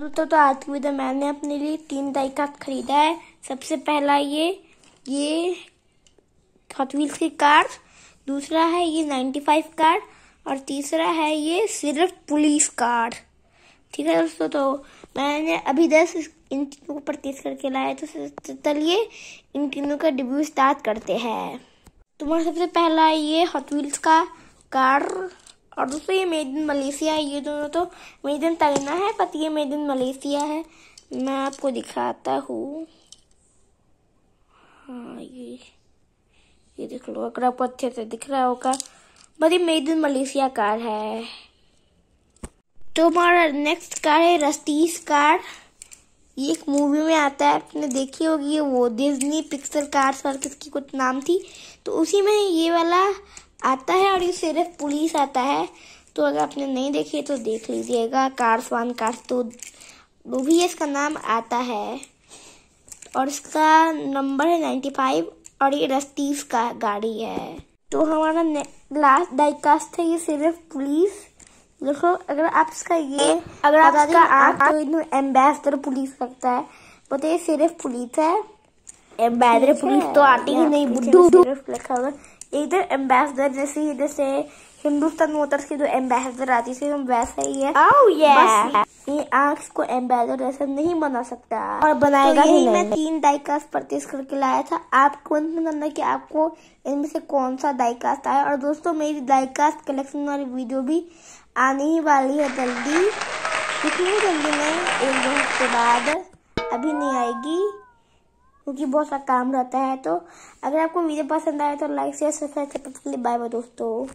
दोस्तों तो आज की वीडियो मैंने अपने लिए तीन कार्ड खरीदा है सबसे पहला ये ये हॉट व्हील्स की कार दूसरा है ये 95 कार और तीसरा है ये सिर्फ पुलिस कार ठीक है दोस्तों तो मैंने अभी दस इन तीनों को परचेज करके लाया तो चलिए इन तीनों का डिब्यू स्टार्ट करते हैं तुम्हारा सबसे पहला ये हॉटवील्स व्हील्स का कार और दोस्तों ये मेड इन मलेशिया है ये दोनों तो मेड इन तरीना है पर ये मेड इन मलेशिया है मैं आपको दिखाता हूँ हाँ ये ये देख लो अगर आपको अच्छे से दिख रहा होगा ये मेड इन मलेशिया कार है तो हमारा नेक्स्ट कार है रस्तीस कार ये एक मूवी में आता है आपने देखी होगी वो डिज्नी पिक्सर कार्स पर किसकी कुछ नाम थी तो उसी में ये वाला आता है और ये सिर्फ पुलिस आता है तो अगर आपने नहीं देखी तो देख लीजिएगा कार्स वन कार्स तो वो भी इसका नाम आता है और इसका नंबर है नाइन्टी फाइव और ये रस्तीस का गाड़ी है तो हमारा लास्ट डाइकास्ट है ये सिर्फ पुलिस देखो अगर आप इसका ये अगर आप तो एम्बेसडर पुलिस लगता है बताइए सिर्फ पुलिस है एम्बेसडर पुलिस तो आती ही नहीं बुड्ढू लिखा होगा इधर एम्बेसडर जैसे इधर से हिंदुस्तान मोटर्स के जो एम्बेसडर आती है वैसा ही है oh, yeah. ये आंख को एम्बेसडर ऐसा नहीं बना सकता और बनाएगा तो ही नहीं मैं तीन डाइकास्ट परचेज करके लाया था आप कमेंट में करना कि आपको इनमें से कौन सा डाइकास्ट आया और दोस्तों मेरी डाइकास्ट कलेक्शन वाली वीडियो भी आने ही वाली है जल्दी कितनी जल्दी में एक दो हफ्ते बाद अभी नहीं आएगी क्योंकि बहुत सारा काम रहता है तो अगर आपको वीडियो पसंद आए तो लाइक शेयर सब्सक्राइब के लिए बाय बाय दोस्तों